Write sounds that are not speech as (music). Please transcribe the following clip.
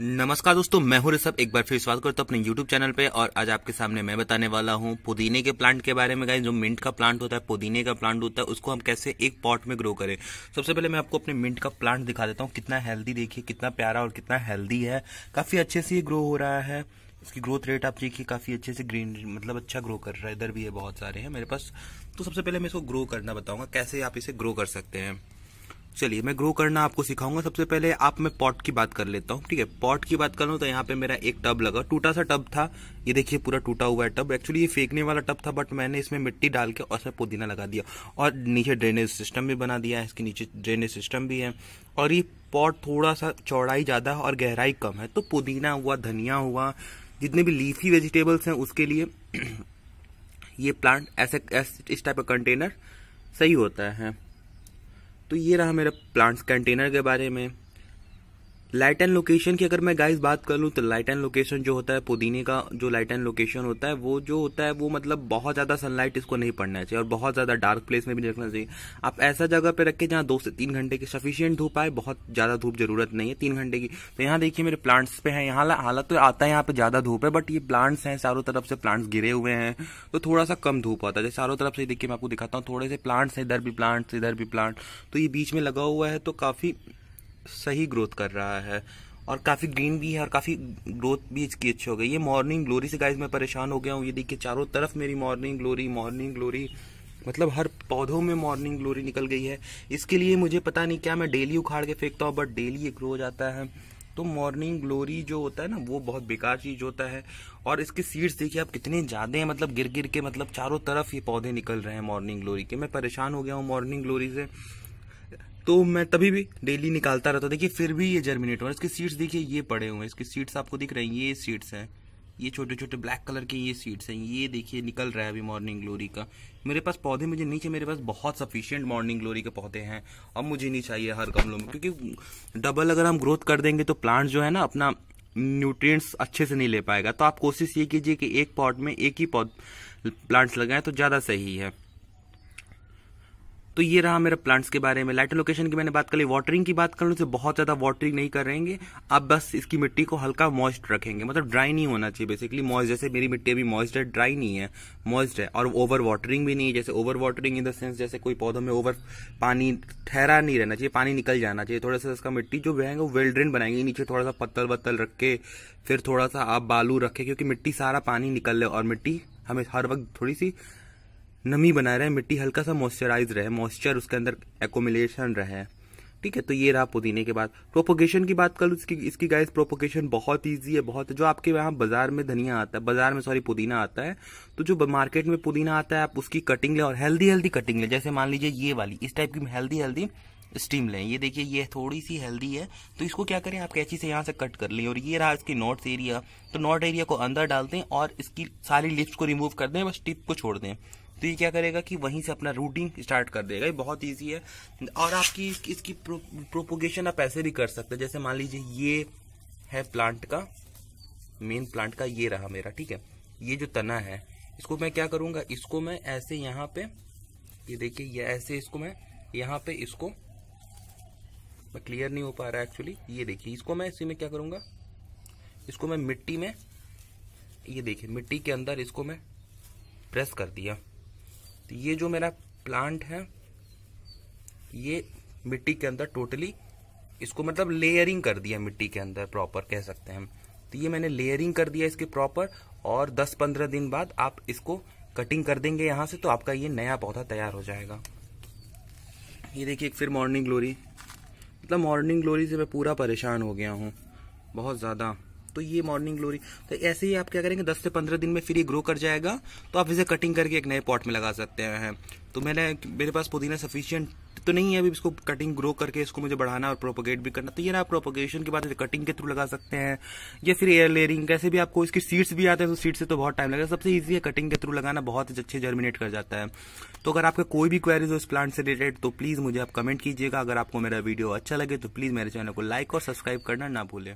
नमस्कार दोस्तों मैं हूं ऋषभ एक बार फिर स्वागत करता हूं अपने YouTube चैनल पे और आज आपके सामने मैं बताने वाला हूं पुदीने के प्लांट के बारे में गाइस जो मिंट का प्लांट होता है पुदीने का प्लांट होता है उसको हम कैसे एक पॉट में ग्रो करें सबसे पहले मैं आपको अपने मिंट का प्लांट दिखा देता हूं कितना हेल्दी देखिए कितना प्यारा और कितना हेल्दी है काफी अच्छे से ये ग्रो हो रहा है इसकी ग्रोथ रेट आप देखिए काफी अच्छे से ग्रीन मतलब अच्छा ग्रो कर रहा है इधर भी है बहुत सारे हैं मेरे पास तो सबसे पहले मैं इसको ग्रो करना बताऊंगा कैसे आप इसे ग्रो कर सकते हैं चलिए मैं ग्रो करना आपको सिखाऊंगा सबसे पहले आप मैं पॉट की बात कर लेता हूँ ठीक है पॉट की बात कर लूँ तो यहाँ पे मेरा एक टब लगा टूटा सा टब था ये देखिए पूरा टूटा हुआ है टब एक्चुअली ये फेंकने वाला टब था बट मैंने इसमें मिट्टी डाल के और सब पुदीना लगा दिया और नीचे ड्रेनेज सिस्टम भी बना दिया है इसके नीचे ड्रेनेज सिस्टम भी है और ये पॉट थोड़ा सा चौड़ाई ज़्यादा है और गहराई कम है तो पुदीना हुआ धनिया हुआ जितने भी लीफी वेजिटेबल्स हैं उसके लिए (clears throat) ये प्लांट ऐसे इस टाइप का कंटेनर सही होता है तो ये रहा मेरा प्लांट्स कंटेनर के बारे में लाइट एंड लोकेशन की अगर मैं गाइस बात कर लूँ तो लाइट एंड लोकेशन जो होता है पुदीने का जो लाइट एंड लोकेशन होता है वो जो होता है वो मतलब बहुत ज़्यादा सनलाइट इसको नहीं पड़ना चाहिए और बहुत ज़्यादा डार्क प्लेस में भी नहीं रखना चाहिए आप ऐसा जगह पे रखें जहाँ दो से तीन घंटे की सफिशियंट धूप आए बहुत ज़्यादा धूप जरूरत नहीं है तीन घंटे की तो यहाँ देखिए मेरे प्लांट्स पे है यहाँ हालत तो आता है यहाँ पे ज़्यादा धूप है बट ये प्लांट्स हैं चारों तरफ से प्लांट्स गिरे हुए हैं तो थोड़ा सा कम धूप आता है जैसे चारों तरफ से देखिए मैं आपको दिखाता हूँ थोड़े से प्लांट्स हैं इधर भी प्लांट्स इधर भी प्लांट तो ये बीच में लगा हुआ है तो काफ़ी सही ग्रोथ कर रहा है और काफ़ी ग्रीन भी है और काफ़ी ग्रोथ भी इसकी अच्छी हो गई ये मॉर्निंग ग्लोरी से गाइज मैं परेशान हो गया हूँ ये देखिए चारों तरफ मेरी मॉर्निंग ग्लोरी मॉर्निंग ग्लोरी मतलब हर पौधों में मॉर्निंग ग्लोरी निकल गई है इसके लिए मुझे पता नहीं क्या मैं डेली उखाड़ के फेंकता हूँ बट डेली ये ग्रो हो जाता है तो मॉर्निंग ग्लोरी जो होता है ना वो बहुत बेकार चीज़ होता है और इसके सीड्स देखिए आप कितने ज़्यादा हैं मतलब गिर गिर के मतलब चारों तरफ ये पौधे निकल रहे हैं मॉर्निंग ग्लोरी के मैं परेशान हो गया हूँ मॉर्निंग ग्लोरी से तो मैं तभी भी डेली निकालता रहता देखिए फिर भी ये जर्मिनेट हो इसके सीड्स देखिए ये पड़े हुए हैं इसके सीड्स आपको दिख रहे हैं ये सीड्स हैं ये छोटे छोटे ब्लैक कलर के ये सीड्स हैं ये देखिए निकल रहा है अभी मॉर्निंग ग्लोरी का मेरे पास पौधे मुझे नहीं चाहिए मेरे पास बहुत सफिशियंट मॉर्निंग ग्लोरी के पौधे हैं अब मुझे नहीं चाहिए हर गमलों में क्योंकि डबल अगर हम ग्रोथ कर देंगे तो प्लांट जो है ना अपना न्यूट्रिएंट्स अच्छे से नहीं ले पाएगा तो आप कोशिश ये कीजिए कि एक पॉट में एक ही पौध प्लांट्स लगाएं तो ज़्यादा सही है तो ये रहा मेरा प्लांट्स के बारे में लाइट लोकेशन की मैंने बात कर ली वाटरिंग की बात करूँ लू तो बहुत ज़्यादा वाटरिंग नहीं करेंगे आप बस इसकी मिट्टी को हल्का मॉइस्ट रखेंगे मतलब ड्राई नहीं होना चाहिए बेसिकली मॉइस्ट जैसे मेरी मिट्टी अभी मॉइस्ट है ड्राई नहीं है मॉइस्ट है और ओवर वाटरिंग भी नहीं है जैसे over watering in the sense जैसे कोई पौधों में ओवर पानी ठहरा नहीं रहना चाहिए पानी निकल जाना चाहिए थोड़ा सा इसका मिट्टी जो बहेंगे वो वेल ड्रेन बनाएंगे नीचे थोड़ा सा पत्थर वत्तल रख के फिर थोड़ा सा आप बालू रखें क्योंकि मिट्टी सारा पानी निकल ले और मिट्टी हमें हर वक्त थोड़ी सी नमी बनाए रहे मिट्टी हल्का सा मॉइस्चराइज रहे मॉइस्चर उसके अंदर एकोमिलेशन रहे ठीक है तो ये रहा पुदीने के बाद प्रोपोगेशन की बात करूँ इसकी इसकी गाइस प्रोपोगेशन बहुत ईजी है बहुत जो आपके यहाँ बाजार में धनिया आता है बाजार में सॉरी पुदीना आता है तो जो मार्केट में पुदीना आता है आप उसकी कटिंग लें और हेल्दी हेल्दी कटिंग लें जैसे मान लीजिए ये वाली इस टाइप की हेल्दी हेल्दी स्टीम लें ये देखिए ये थोड़ी सी हेल्दी है तो इसको क्या करें आप कैची से यहाँ से कट कर लें और ये रहा इसकी नॉर्थ एरिया तो नॉट एरिया को अंदर डाल दें और इसकी सारी लिप्स को रिमूव कर दें बस टिप को छोड़ दें तो ये क्या करेगा कि वहीं से अपना रूटिंग स्टार्ट कर देगा ये बहुत ईजी है और आपकी इसकी प्रो, प्रोपोगेशन आप ऐसे भी कर सकते हैं जैसे मान लीजिए ये है प्लांट का मेन प्लांट का ये रहा मेरा ठीक है ये जो तना है इसको मैं क्या करूंगा इसको मैं ऐसे यहाँ पे ये देखिए ये ऐसे इसको मैं यहाँ पे इसको क्लियर नहीं हो पा रहा एक्चुअली ये देखिए इसको मैं इसी में क्या करूंगा इसको मैं मिट्टी में ये देखिए मिट्टी के अंदर इसको मैं प्रेस कर दिया तो ये जो मेरा प्लांट है ये मिट्टी के अंदर टोटली इसको मतलब लेयरिंग कर दिया मिट्टी के अंदर प्रॉपर कह सकते हैं हम तो ये मैंने लेयरिंग कर दिया इसके प्रॉपर और 10-15 दिन बाद आप इसको कटिंग कर देंगे यहाँ से तो आपका ये नया पौधा तैयार हो जाएगा ये देखिए फिर मॉर्निंग ग्लोरी मतलब मॉर्निंग ग्लोरी से मैं पूरा परेशान हो गया हूँ बहुत ज़्यादा तो ये मॉर्निंग ग्लोरी तो ऐसे ही आप क्या करेंगे दस से पंद्रह दिन में फिर ये ग्रो कर जाएगा तो आप इसे कटिंग करके एक नए पॉट में लगा सकते हैं तो मैंने मेरे पास पुदीना सफिशियंट तो नहीं है अभी इसको कटिंग ग्रो करके इसको मुझे बढ़ाना और प्रोपोगेट भी करना तो ये ना आप प्रोपोगेशन के बाद कटिंग के थ्रू लगा सकते हैं या फिर एयर लेयरिंग कैसे भी आपको इसकी सीड्स भी आते हैं तो सीड से तो बहुत टाइम लगेगा सबसे ईजी है कटिंग के थ्रू लगाना बहुत अच्छे जर्मिनेट कर जाता है तो अगर आपका कोई भी क्वेरीज हो इस प्लांट से रिलेटेड तो प्लीज़ मुझे आप कमेंट कीजिएगा अगर आपको मेरा वीडियो अच्छा लगे तो प्लीज़ मेरे चैनल को लाइक और सब्सक्राइब करना ना भूलें